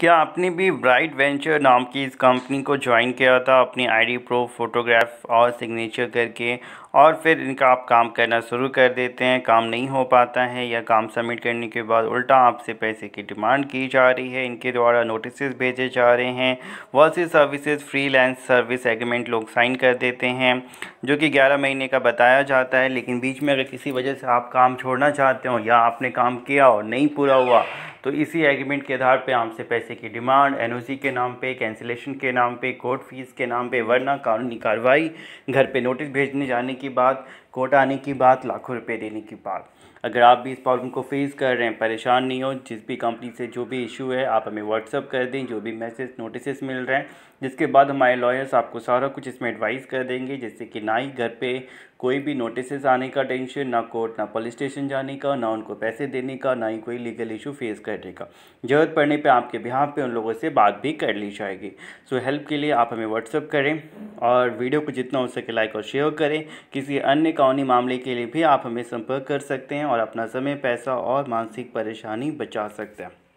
क्या आपने भी ब्राइट वेंचर नाम की इस कंपनी को ज्वाइन किया था अपनी आईडी प्रूफ फोटोग्राफ और सिग्नेचर करके और फिर इनका आप काम करना शुरू कर देते हैं काम नहीं हो पाता है या काम सबमिट करने के बाद उल्टा आपसे पैसे की डिमांड की जा रही है इनके द्वारा नोटिस भेजे जा रहे हैं बहुत सी सर्विसेज फ्रीलांस सर्विस एग्रीमेंट लोग साइन कर देते हैं जो कि 11 महीने का बताया जाता है लेकिन बीच में अगर किसी वजह से आप काम छोड़ना चाहते हो या आपने काम किया और नहीं पूरा हुआ तो इसी एग्रीमेंट के आधार पर आपसे पैसे की डिमांड एनओसी के नाम पे कैंसिलेशन के नाम पे कोर्ट फीस के नाम पे वरना कानूनी कार्रवाई घर पे नोटिस भेजने जाने की बात कोर्ट आने की बात लाखों रुपए देने की बात अगर आप भी इस प्रॉब्लम को फेस कर रहे हैं परेशान नहीं हो जिस भी कंपनी से जो भी इशू है आप हमें व्हाट्सअप कर दें जो भी मैसेज नोटिस मिल रहे हैं जिसके बाद हमारे लॉयर्स आपको सारा कुछ इसमें एडवाइस कर देंगे जिससे कि ना ही घर पे कोई भी नोटिस आने का टेंशन ना कोर्ट ना पुलिस स्टेशन जाने का ना उनको पैसे देने का ना ही कोई लीगल इशू फेस कर करेगा ज़रूरत पड़ने पे आपके बिहार पे उन लोगों से बात भी कर ली जाएगी सो so, हेल्प के लिए आप हमें व्हाट्सअप करें और वीडियो को जितना हो सके लाइक और शेयर करें किसी अन्य कानूनी मामले के लिए भी आप हमें संपर्क कर सकते हैं और अपना समय पैसा और मानसिक परेशानी बचा सकते हैं